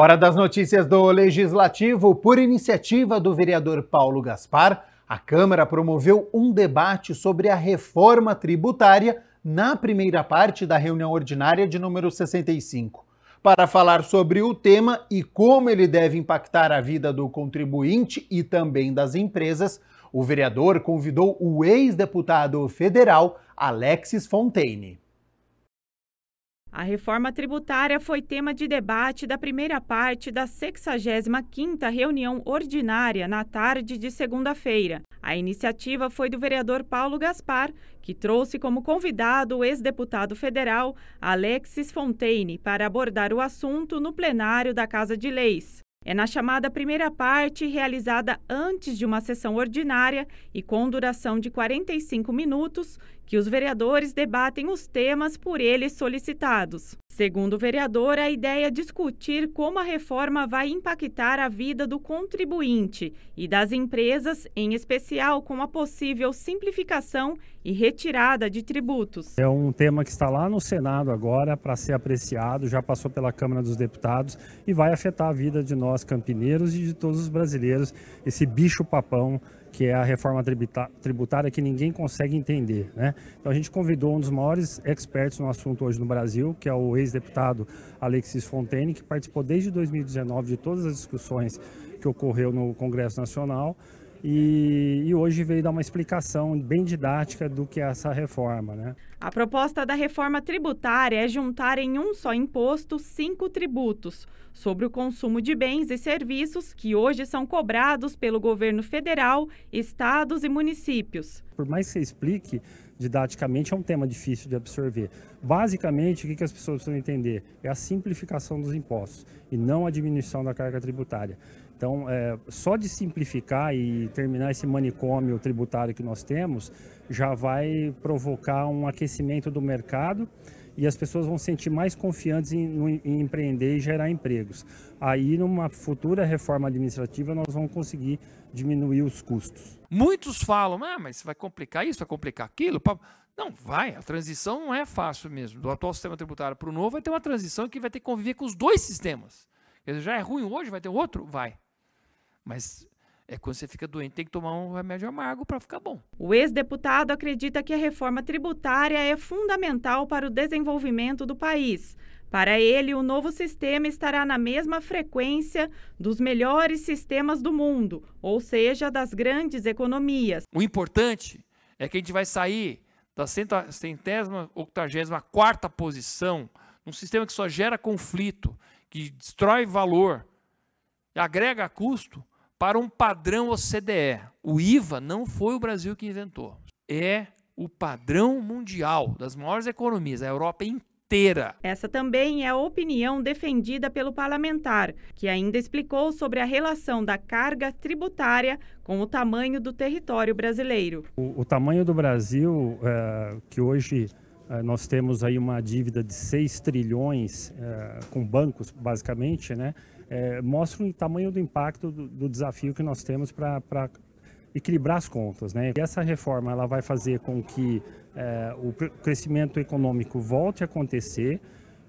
Hora das notícias do Legislativo. Por iniciativa do vereador Paulo Gaspar, a Câmara promoveu um debate sobre a reforma tributária na primeira parte da reunião ordinária de número 65. Para falar sobre o tema e como ele deve impactar a vida do contribuinte e também das empresas, o vereador convidou o ex-deputado federal Alexis Fontaine. A reforma tributária foi tema de debate da primeira parte da 65ª reunião ordinária na tarde de segunda-feira. A iniciativa foi do vereador Paulo Gaspar, que trouxe como convidado o ex-deputado federal Alexis Fontaine para abordar o assunto no plenário da Casa de Leis. É na chamada primeira parte, realizada antes de uma sessão ordinária e com duração de 45 minutos, que os vereadores debatem os temas por eles solicitados. Segundo o vereador, a ideia é discutir como a reforma vai impactar a vida do contribuinte e das empresas, em especial com a possível simplificação e retirada de tributos. É um tema que está lá no Senado agora para ser apreciado, já passou pela Câmara dos Deputados e vai afetar a vida de nós campineiros e de todos os brasileiros, esse bicho papão que é a reforma tributária que ninguém consegue entender. Né? Então a gente convidou um dos maiores expertos no assunto hoje no Brasil, que é o ex-deputado Alexis Fontaine, que participou desde 2019 de todas as discussões que ocorreu no Congresso Nacional e, e, hoje veio dar uma explicação bem didática do que é essa reforma. Né? A proposta da reforma tributária é juntar em um só imposto cinco tributos sobre o consumo de bens e serviços que hoje são cobrados pelo governo federal, estados e municípios. Por mais que você explique, didaticamente é um tema difícil de absorver. Basicamente, o que as pessoas precisam entender? É a simplificação dos impostos e não a diminuição da carga tributária. Então, é, só de simplificar e terminar esse manicômio tributário que nós temos, já vai provocar um aquecimento do mercado e as pessoas vão se sentir mais confiantes em, em, empreender e gerar empregos. Aí, numa futura reforma administrativa, nós vamos conseguir diminuir os custos. Muitos falam, ah, mas vai complicar isso, vai complicar aquilo. Não, vai, a transição não é fácil mesmo. Do atual sistema tributário para o novo, vai ter uma transição que vai ter que conviver com os dois sistemas. Quer dizer, já é ruim hoje, vai ter outro? Vai. Mas é quando você fica doente, tem que tomar um remédio amargo para ficar bom. O ex-deputado acredita que a reforma tributária é fundamental para o desenvolvimento do país. Para ele, o novo sistema estará na mesma frequência dos melhores sistemas do mundo, ou seja, das grandes economias. O importante é que a gente vai sair da centésima, octagésima, quarta posição, num sistema que só gera conflito, que destrói valor, agrega custo, para um padrão OCDE. O IVA não foi o Brasil que inventou. É o padrão mundial das maiores economias, a Europa inteira. Essa também é a opinião defendida pelo parlamentar, que ainda explicou sobre a relação da carga tributária com o tamanho do território brasileiro. O, o tamanho do Brasil, é, que hoje é, nós temos aí uma dívida de 6 trilhões é, com bancos, basicamente, né? é, mostram o tamanho do impacto do, do desafio que nós temos para equilibrar as contas. Né? E essa reforma ela vai fazer com que é, o crescimento econômico volte a acontecer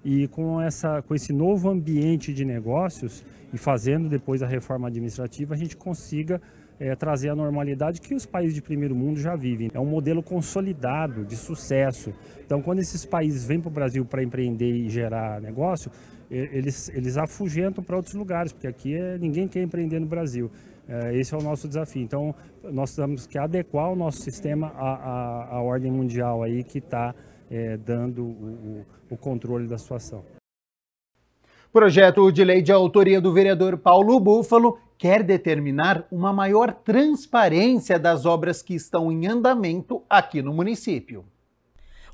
e com, essa, com esse novo ambiente de negócios e fazendo depois a reforma administrativa, a gente consiga é, trazer a normalidade que os países de primeiro mundo já vivem. É um modelo consolidado de sucesso. Então, quando esses países vêm para o Brasil para empreender e gerar negócio, eles, eles afugentam para outros lugares, porque aqui é, ninguém quer empreender no Brasil. É, esse é o nosso desafio. Então, nós temos que adequar o nosso sistema à, à, à ordem mundial aí que está é, eh, dando o, o controle da situação. Projeto de lei de autoria do vereador Paulo Búfalo quer determinar uma maior transparência das obras que estão em andamento aqui no município.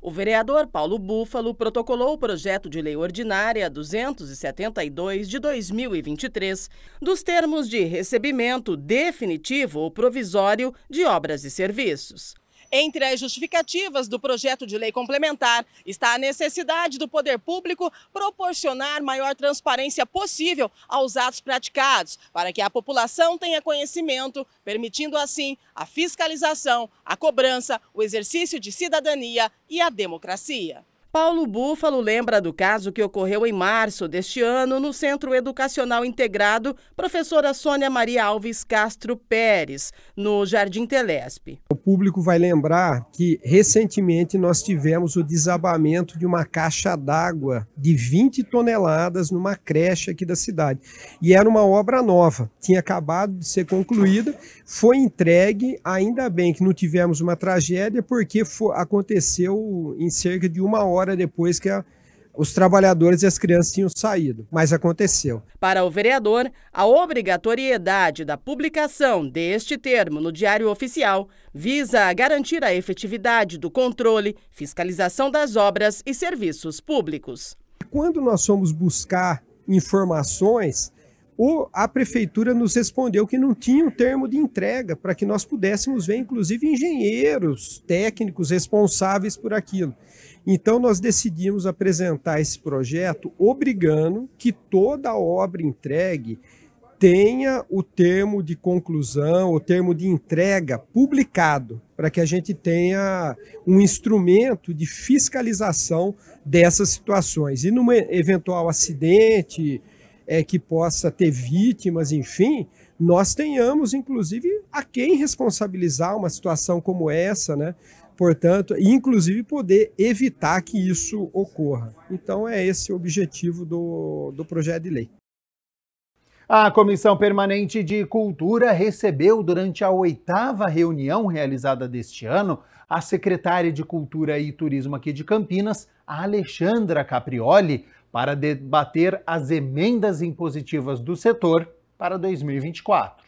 O vereador Paulo Búfalo protocolou o projeto de lei ordinária 272 de 2023 dos termos de recebimento definitivo ou provisório de obras e serviços. Entre as justificativas do projeto de lei complementar está a necessidade do poder público proporcionar maior transparência possível aos atos praticados, para que a população tenha conhecimento, permitindo assim a fiscalização, a cobrança, o exercício de cidadania e a democracia. Paulo Búfalo lembra do caso que ocorreu em março deste ano no Centro Educacional Integrado Professora Sônia Maria Alves Castro Pérez, no Jardim Telesp. O público vai lembrar que recentemente nós tivemos o desabamento de uma caixa d'água de 20 toneladas numa creche aqui da cidade. E era uma obra nova, tinha acabado de ser concluída, foi entregue, ainda bem que não tivemos uma tragédia, porque aconteceu em cerca de uma hora hora depois que a, os trabalhadores e as crianças tinham saído, mas aconteceu. Para o vereador, a obrigatoriedade da publicação deste termo no Diário Oficial visa garantir a efetividade do controle, fiscalização das obras e serviços públicos. Quando nós fomos buscar informações, a prefeitura nos respondeu que não tinha um termo de entrega para que nós pudéssemos ver, inclusive, engenheiros técnicos responsáveis por aquilo. Então, nós decidimos apresentar esse projeto obrigando que toda obra entregue tenha o termo de conclusão, o termo de entrega publicado, para que a gente tenha um instrumento de fiscalização dessas situações. E num eventual acidente é, que possa ter vítimas, enfim, nós tenhamos, inclusive, a quem responsabilizar uma situação como essa, né? portanto, e inclusive poder evitar que isso ocorra. Então, é esse o objetivo do, do projeto de lei. A Comissão Permanente de Cultura recebeu, durante a oitava reunião realizada deste ano, a secretária de Cultura e Turismo aqui de Campinas, Alexandra Caprioli, para debater as emendas impositivas do setor para 2024.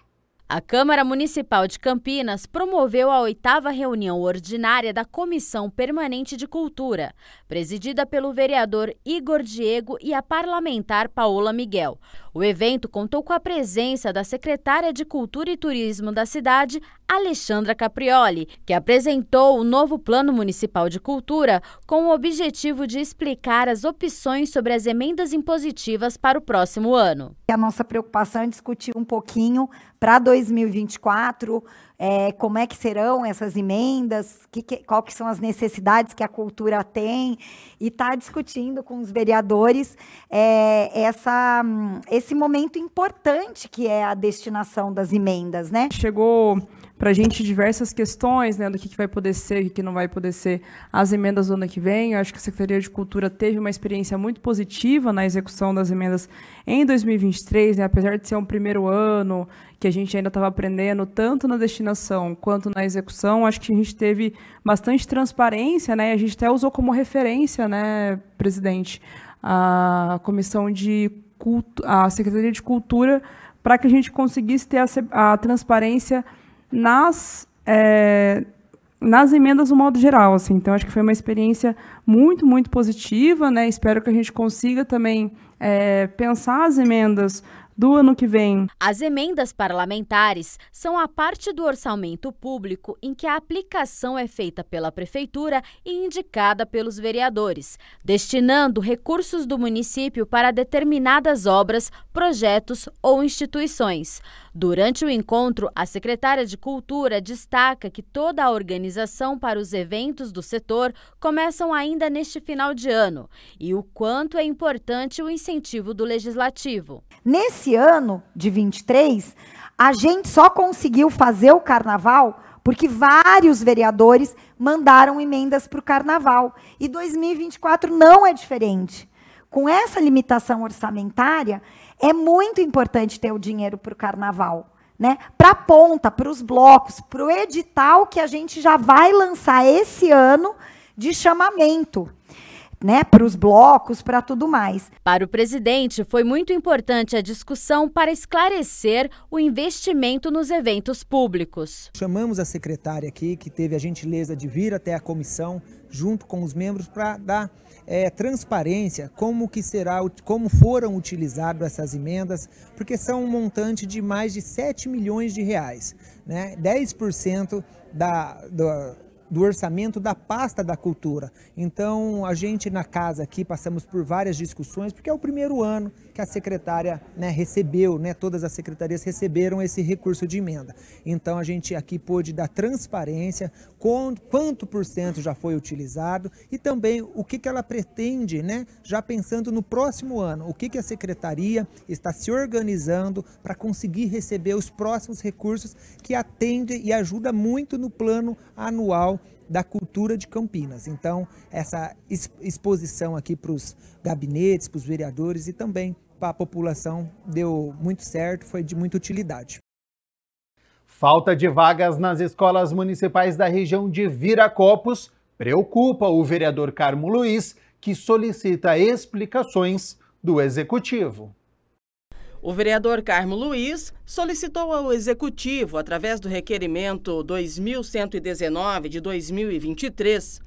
A Câmara Municipal de Campinas promoveu a oitava reunião ordinária da Comissão Permanente de Cultura, presidida pelo vereador Igor Diego e a parlamentar Paola Miguel. O evento contou com a presença da secretária de Cultura e Turismo da cidade, Alexandra Caprioli, que apresentou o novo Plano Municipal de Cultura com o objetivo de explicar as opções sobre as emendas impositivas para o próximo ano. A nossa preocupação é discutir um pouquinho para 2024 é, como é que serão essas emendas, que, que, qual que são as necessidades que a cultura tem, e está discutindo com os vereadores é, essa, esse momento importante que é a destinação das emendas. Né? Chegou para a gente diversas questões né, do que, que vai poder ser, o que não vai poder ser as emendas do ano que vem. Eu acho que a Secretaria de Cultura teve uma experiência muito positiva na execução das emendas em 2023, né, apesar de ser um primeiro ano que a gente ainda estava aprendendo tanto na destinação quanto na execução, acho que a gente teve bastante transparência, né? A gente até usou como referência, né, presidente, a comissão de culto, a Secretaria de Cultura, para que a gente conseguisse ter a, a transparência nas é, nas emendas no modo geral, assim. Então acho que foi uma experiência muito, muito positiva, né? Espero que a gente consiga também é, pensar as emendas do ano que vem. As emendas parlamentares são a parte do orçamento público em que a aplicação é feita pela prefeitura e indicada pelos vereadores, destinando recursos do município para determinadas obras, projetos ou instituições. Durante o encontro, a secretária de Cultura destaca que toda a organização para os eventos do setor começam ainda neste final de ano e o quanto é importante o incentivo do legislativo. Nesse ano de 23, a gente só conseguiu fazer o carnaval porque vários vereadores mandaram emendas para o carnaval. E 2024 não é diferente. Com essa limitação orçamentária, é muito importante ter o dinheiro para o carnaval. Né, para a ponta, para os blocos, para o edital que a gente já vai lançar esse ano de chamamento. Né, para os blocos, para tudo mais. Para o presidente, foi muito importante a discussão para esclarecer o investimento nos eventos públicos. Chamamos a secretária aqui, que teve a gentileza de vir até a comissão, junto com os membros, para dar é, transparência como que será, como foram utilizadas essas emendas, porque são um montante de mais de 7 milhões de reais. Né? 10% da, da, do orçamento da pasta da cultura. Então, a gente na casa aqui passamos por várias discussões, porque é o primeiro ano que a secretária né, recebeu, né, todas as secretarias receberam esse recurso de emenda. Então, a gente aqui pôde dar transparência, quanto por cento já foi utilizado e também o que, que ela pretende, né, já pensando no próximo ano, o que, que a secretaria está se organizando para conseguir receber os próximos recursos que atende e ajuda muito no plano anual da Cultura de Campinas. Então, essa exposição aqui para os gabinetes, para os vereadores e também para a população deu muito certo, foi de muita utilidade. Falta de vagas nas escolas municipais da região de Viracopos preocupa o vereador Carmo Luiz, que solicita explicações do executivo. O vereador Carmo Luiz solicitou ao Executivo, através do requerimento 2119 de 2023,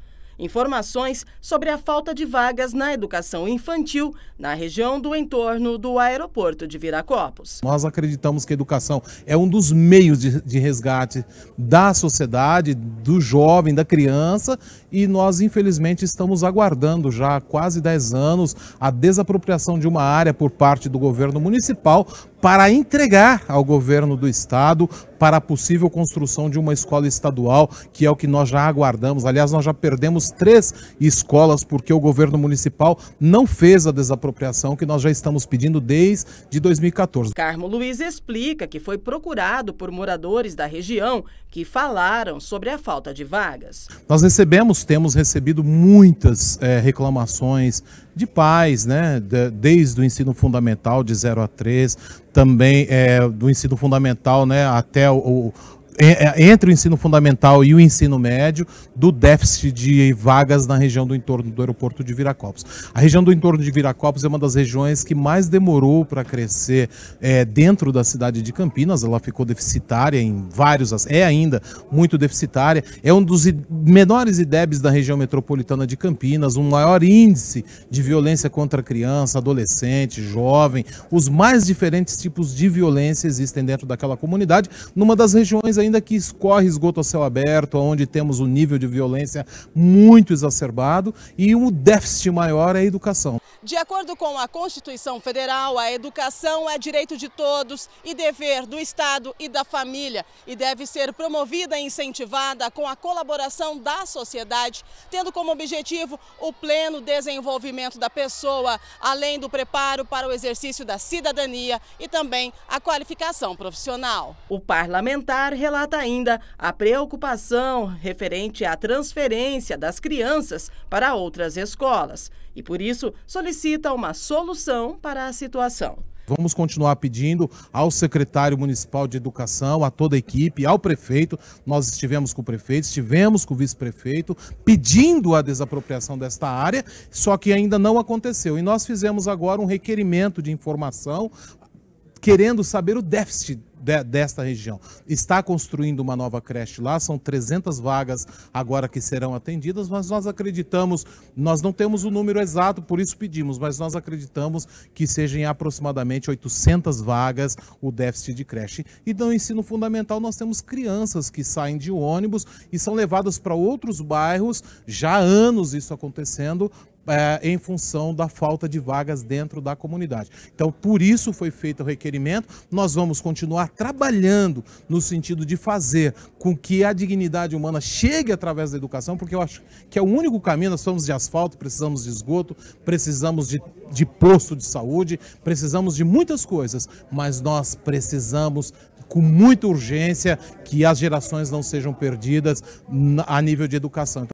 informações sobre a falta de vagas na educação infantil na região do entorno do aeroporto de Viracopos. Nós acreditamos que a educação é um dos meios de, de resgate da sociedade, do jovem, da criança, e nós, infelizmente, estamos aguardando já há quase 10 anos a desapropriação de uma área por parte do governo municipal para entregar ao governo do estado para a possível construção de uma escola estadual, que é o que nós já aguardamos. Aliás, nós já perdemos três escolas, porque o governo municipal não fez a desapropriação que nós já estamos pedindo desde 2014. Carmo Luiz explica que foi procurado por moradores da região que falaram sobre a falta de vagas. Nós recebemos, temos recebido muitas é, reclamações de pais, né, de, desde o ensino fundamental de 0 a 3, também é, do ensino fundamental né, até o, é, é, entre o ensino fundamental e o ensino médio do déficit de vagas na região do entorno do aeroporto de Viracopos. A região do entorno de Viracopos é uma das regiões que mais demorou para crescer é, dentro da cidade de Campinas. Ela ficou deficitária em vários, é ainda muito deficitária. É um dos menores IDEBs da região metropolitana de Campinas, um maior índice de violência contra criança, adolescente, jovem. Os mais diferentes tipos de violência existem dentro daquela comunidade, numa das regiões ainda que escorre esgoto a céu aberto, onde temos um nível de violência muito exacerbado e o um déficit maior é a educação. De acordo com a Constituição Federal, a educação é direito de todos e dever do Estado e da família e deve ser promovida e incentivada com a colaboração da sociedade, tendo como objetivo o pleno desenvolvimento da pessoa, além do preparo para o exercício da cidadania e também a qualificação profissional. O parlamentar relata ainda a preocupação referente à transferência das crianças para outras escolas e, por isso, solicita uma solução para a situação. Vamos continuar pedindo ao secretário municipal de educação, a toda a equipe, ao prefeito. Nós estivemos com o prefeito, estivemos com o vice-prefeito, pedindo a desapropriação desta área, só que ainda não aconteceu. E nós fizemos agora um requerimento de informação, querendo saber o déficit de, desta região. Está construindo uma nova creche lá, são 300 vagas agora que serão atendidas, mas nós acreditamos, nós não temos o número exato, por isso pedimos, mas nós acreditamos que sejam aproximadamente 800 vagas o déficit de creche. E no ensino fundamental nós temos crianças que saem de ônibus e são levadas para outros bairros, já há anos isso acontecendo, é, em função da falta de vagas dentro da comunidade. Então, por isso foi feito o requerimento. Nós vamos continuar trabalhando no sentido de fazer com que a dignidade humana chegue através da educação, porque eu acho que é o único caminho. Nós somos de asfalto, precisamos de esgoto, precisamos de, de posto de saúde, precisamos de muitas coisas, mas nós precisamos com muita urgência que as gerações não sejam perdidas a nível de educação. Então,